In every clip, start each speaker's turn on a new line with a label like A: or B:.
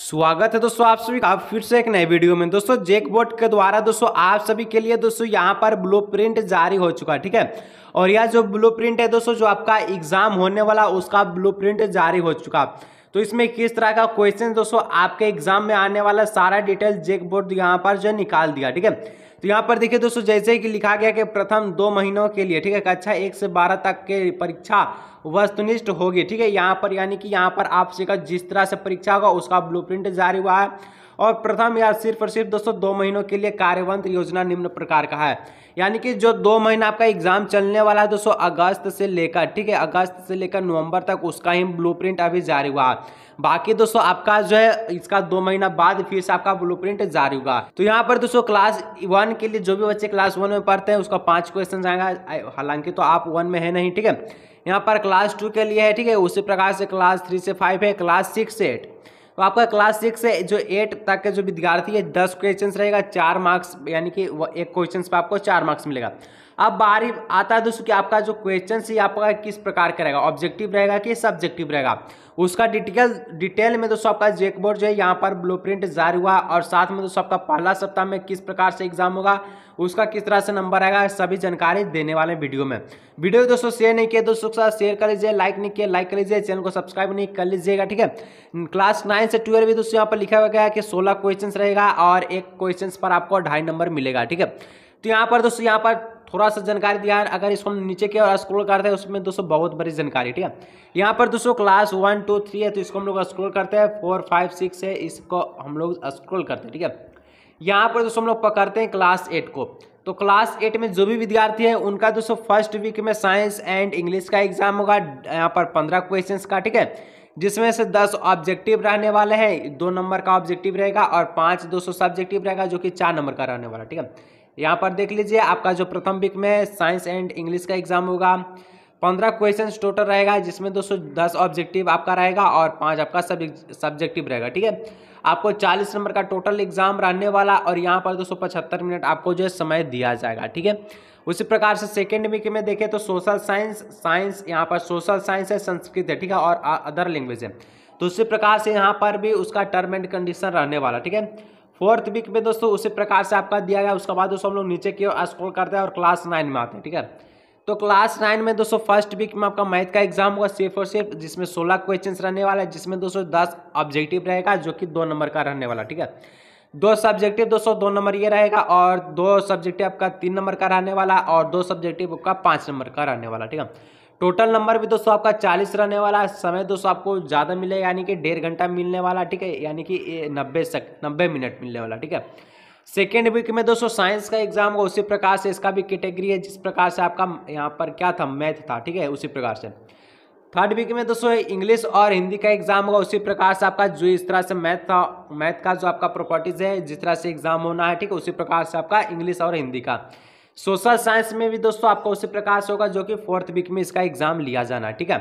A: स्वागत है दोस्तों आप सभी का फिर से एक नए वीडियो में दोस्तों बोर्ड के द्वारा दोस्तों आप सभी के लिए दोस्तों यहाँ पर ब्लूप्रिंट जारी हो चुका है ठीक है और यह जो ब्लूप्रिंट है दोस्तों जो आपका एग्जाम होने वाला उसका ब्लूप्रिंट जारी हो चुका तो इसमें किस तरह का क्वेश्चन दोस्तों आपके एग्जाम में आने वाला सारा डिटेल जेक बोर्ड यहाँ पर जो निकाल दिया ठीक है तो यहाँ पर देखिए दोस्तों जैसे कि लिखा गया कि प्रथम दो महीनों के लिए ठीक है कक्षा अच्छा, एक से बारह तक के परीक्षा वस्तुनिष्ठ होगी ठीक है यहाँ पर यानी कि यहाँ पर आपसे का जिस तरह से परीक्षा होगा उसका ब्लू जारी हुआ है और प्रथम या सिर्फ और सिर्फ दोस्तों दो महीनों के लिए कार्यवंत योजना निम्न प्रकार का है यानी कि जो दो महीना आपका एग्जाम चलने वाला है दोस्तों अगस्त से लेकर ठीक है अगस्त से लेकर नवंबर तक उसका ही ब्लू अभी जारी हुआ बाकी दोस्तों आपका जो है इसका दो महीना बाद फिर से आपका ब्लू जारी होगा तो यहाँ पर दोस्तों क्लास वन के लिए जो भी बच्चे क्लास वन में पढ़ते हैं उसका पांच क्वेश्चन आएगा हालांकि तो आप वन में है नहीं ठीक है यहाँ पर क्लास टू के लिए है ठीक है उसी प्रकार से क्लास थ्री से फाइव है क्लास सिक्स से एट तो आपका क्लास सिक्स से जो एट तक के जो विद्यार्थी है दस क्वेश्चन रहेगा चार मार्क्स यानी कि एक क्वेश्चन पर आपको चार मार्क्स मिलेगा अब बारी आता है दोस्तों कि आपका जो क्वेश्चन है आपका किस प्रकार का रहेगा ऑब्जेक्टिव रहेगा कि सब्जेक्टिव रहेगा उसका डिटेल डिटेल में दोस्तों आपका जेकबोर्ड जो है यहाँ पर ब्लूप्रिंट जारी हुआ और साथ में दोस्तों आपका पहला सप्ताह में किस प्रकार से एग्जाम होगा उसका किस तरह से नंबर आएगा सभी जानकारी देने वाले वीडियो में वीडियो दोस्तों शेयर नहीं किया दोस्तों के साथ शेयर कर लीजिए लाइक नहीं किया लाइक कर लीजिए चैनल को सब्सक्राइब नहीं कर लीजिएगा ठीक है क्लास नाइन से ट्वेल्व भी दोस्तों यहाँ पर लिखा हुआ गया है कि सोलह क्वेश्चन रहेगा और एक क्वेश्चन पर आपको ढाई नंबर मिलेगा ठीक है तो यहाँ पर दोस्तों यहाँ पर थोड़ा सा जानकारी दिया है अगर इसको हम नीचे की और स्क्रोल करते हैं उसमें दोस्तों बहुत बड़ी जानकारी ठीक है यहाँ पर दोस्तों क्लास वन टू थ्री है तो इसको हम लोग स्क्रोल करते हैं फोर फाइव सिक्स है इसको हम लोग स्क्रोल करते हैं ठीक है यहाँ पर दोस्तों हम लोग पकड़ते हैं क्लास एट को तो क्लास एट में जो भी विद्यार्थी है उनका दोस्तों फर्स्ट वीक में साइंस एंड इंग्लिश का एग्जाम होगा यहाँ पर पंद्रह क्वेश्चंस का ठीक है जिसमें से दस ऑब्जेक्टिव रहने वाले हैं दो नंबर का ऑब्जेक्टिव रहेगा और पाँच दोस्तों सब्जेक्टिव रहेगा जो कि चार नंबर का रहने वाला ठीक है यहाँ पर देख लीजिए आपका जो प्रथम वीक में साइंस एंड इंग्लिश का एग्जाम होगा पंद्रह क्वेश्चन टोटल रहेगा जिसमें दस ऑब्जेक्टिव आपका रहेगा और पाँच आपका सब्जेक्टिव रहेगा ठीक है आपको चालीस नंबर का टोटल एग्जाम रहने वाला और यहाँ पर पचहत्तर मिनट आपको जो है समय दिया जाएगा ठीक है उसी प्रकार से सेकेंड वीक में देखें तो सोशल साइंस साइंस यहाँ पर सोशल साइंस है संस्कृत है ठीक है और अदर लैंग्वेज है तो उसी प्रकार से यहाँ पर भी उसका टर्म एंड कंडीशन रहने वाला ठीक है फोर्थ वीक में दोस्तों उसी प्रकार से आपका दिया गया उसके बाद दोस्तों हम लोग नीचे की ओर स्क्रॉल करते हैं और क्लास नाइन में आते हैं ठीक है तो क्लास नाइन में दोस्तों फर्स्ट वीक में आपका मैथ का एग्जाम होगा सिर्फ और सिर्फ जिसमें सोलह क्वेश्चन रहने वाला है जिसमें दोस्तों दस ऑब्जेक्टिव रहेगा जो कि दो नंबर का रहने वाला ठीक है दो सब्जेक्टिव दोस्तों दो नंबर ये रहेगा और दो सब्जेक्टिव आपका तीन नंबर का रहने वाला और दो सब्जेक्टिव आपका पाँच नंबर का रहने वाला ठीक है टोटल नंबर भी दोस्तों आपका चालीस रहने वाला है समय दोस्तों आपको ज़्यादा मिलेगा यानी कि डेढ़ घंटा मिलने वाला ठीक है यानी कि नब्बे सेक नब्बे मिनट मिलने वाला ठीक है सेकेंड वीक में दोस्तों साइंस का एग्जाम होगा उसी प्रकार से इसका भी कैटेगरी है जिस प्रकार से आपका यहाँ पर क्या था मैथ था ठीक है उसी प्रकार से थर्ड वीक में दोस्तों इंग्लिश और हिंदी का एग्जाम होगा उसी प्रकार से आपका जो इस तरह से मैथ था मैथ का जो आपका प्रॉपर्टीज है जिस तरह से एग्जाम होना है ठीक है उसी प्रकार से आपका इंग्लिश और हिंदी का सोशल साइंस में भी दोस्तों आपका उसी प्रकार से होगा जो कि फोर्थ वीक में इसका एग्जाम लिया जाना ठीक है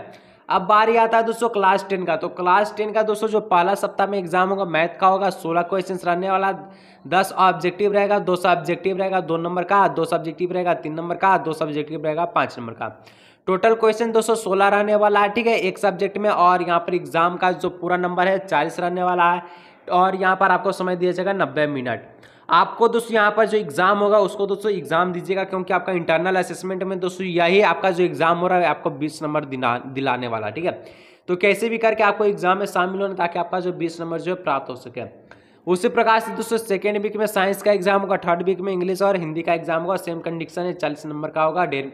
A: अब बारी आता है दोस्तों क्लास टेन का तो क्लास टेन का दोस्तों जो पहला सप्ताह में एग्जाम होगा मैथ का होगा सोलह क्वेश्चन रहने वाला दस ऑब्जेक्टिव रहेगा दो सौ ऑब्जेक्टिव रहेगा दो नंबर का दो सौ ऑब्जेक्टिव रहेगा तीन नंबर का दो सौ ऑब्जेक्टिव रहेगा पाँच नंबर का टोटल क्वेश्चन सोलह रहने वाला है ठीक है एक सब्जेक्ट में और यहाँ पर एग्जाम का जो पूरा नंबर है चालीस रहने वाला है और यहाँ पर आपको समय दिया जाएगा नब्बे मिनट आपको दोस्तों यहाँ पर जो एग्जाम होगा उसको दोस्तों एग्जाम दीजिएगा क्योंकि आपका इंटरनल असेसमेंट में दोस्तों यही आपका जो एग्जाम हो रहा है आपको बीस नंबर दिलाने वाला ठीक है तो कैसे भी करके आपको एग्जाम में शामिल होना ताकि आपका जो बीस नंबर जो है प्राप्त हो सके उसी प्रकार से दोस्तों सेकेंड वीक में साइंस का एग्जाम होगा थर्ड वीक में इंग्लिश और हिंदी का एग्जाम होगा सेम कंडीशन है चालीस नंबर का होगा डेढ़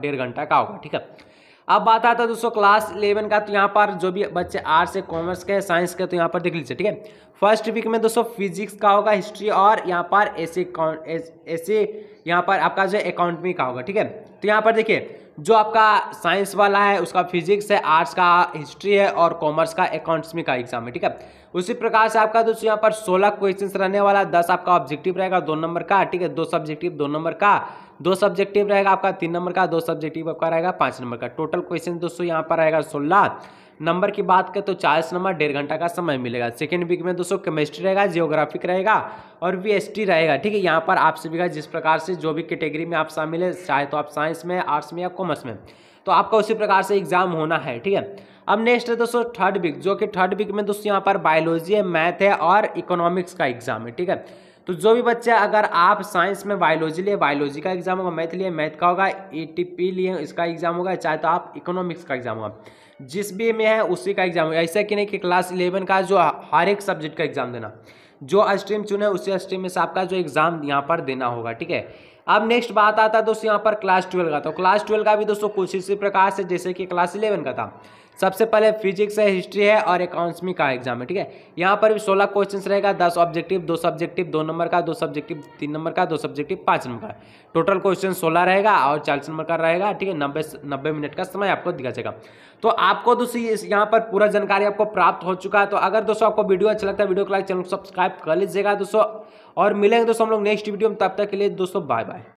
A: डेढ़ घंटा का होगा ठीक है अब बात आता है दोस्तों क्लास इलेवन का तो यहाँ पर जो भी बच्चे आर्ट्स है कॉमर्स के साइंस के तो यहाँ पर देख लीजिए ठीक है फर्स्ट वीक में दोस्तों फिजिक्स का होगा हिस्ट्री और यहाँ पर ऐसे ऐसे यहाँ पर आपका जो है अकाउंट का होगा ठीक है तो यहाँ पर देखिए जो आपका साइंस वाला है उसका फिजिक्स है आर्ट्स का हिस्ट्री है और कॉमर्स का अकाउंट्स में का एग्जाम है ठीक है उसी प्रकार से आपका दोस्तों यहाँ पर सोलह क्वेश्चन रहने वाला दस आपका ऑब्जेक्टिव रहेगा दो नंबर का ठीक है दो सब्जेक्टिव दो नंबर का दो सब्जेक्टिव रहेगा आपका तीन नंबर का दो सब्जेक्टिव आपका रहेगा पाँच नंबर का टोटल क्वेश्चन दोस्तों यहाँ पर रहेगा सोलह नंबर की बात करें तो चालीस नंबर डेढ़ घंटा का समय मिलेगा सेकेंड वीक में दोस्तों केमिस्ट्री रहेगा जियोग्राफिक रहेगा और वी रहेगा ठीक है यहाँ पर आप सभी का जिस प्रकार से जो भी कैटेगरी में आप शामिल है चाहे तो आप साइंस में आर्ट्स में या कॉमर्स में तो आपका उसी प्रकार से एग्जाम होना है ठीक है अब नेक्स्ट है दोस्तों थर्ड वीक जो कि थर्ड वीक में दोस्तों यहाँ पर बायोलॉजी है मैथ है और इकोनॉमिक्स का एग्जाम है ठीक है तो जो भी बच्चा अगर आप साइंस में बायोलॉजी लिए बायोलॉजी का एग्जाम होगा मैथ लिए मैथ का होगा ए लिए इसका एग्जाम होगा चाहे तो आप इकोनॉमिक्स का एग्जाम होगा जिस भी में है उसी का एग्जाम होगा ऐसा कि नहीं कि क्लास इलेवन का जो हर एक सब्जेक्ट का एग्जाम देना जो स्ट्रीम चुने उसी स्ट्रीम में से आपका जो एग्जाम यहाँ पर देना होगा ठीक है अब नेक्स्ट बात आता है दोस्तों यहाँ पर क्लास ट्वेल्व का तो क्लास ट्वेल्व का भी दोस्तों कुछ इसी प्रकार से जैसे कि क्लास इलेवन का था सबसे पहले फिजिक्स है हिस्ट्री है और अकाउंट्स में का एग्जाम है ठीक है यहाँ पर भी सोलह क्वेश्चन रहेगा दस ऑब्जेक्टिव दो सब्जेक्टिव दो नंबर का दो सब्जेक्टिव तीन नंबर का दो सब्जेक्टिव पाँच नंबर का टोटल क्वेश्चन सोलह रहेगा और चालीस नंबर का रहेगा ठीक है नब्बे नब्बे मिनट का समय आपको दिखा जाएगा तो आपको दोस्तों यहाँ पर पूरा जानकारी आपको प्राप्त हो चुका है तो अगर दोस्तों आपको वीडियो अच्छा लगता है वीडियो को लाइक चैनल को सब्सक्राइब कर लीजिएगा दोस्तों और मिलेंगे दोस्तों हम लोग नेक्स्ट वीडियो में तब तक के लिए दोस्तों बाय बाय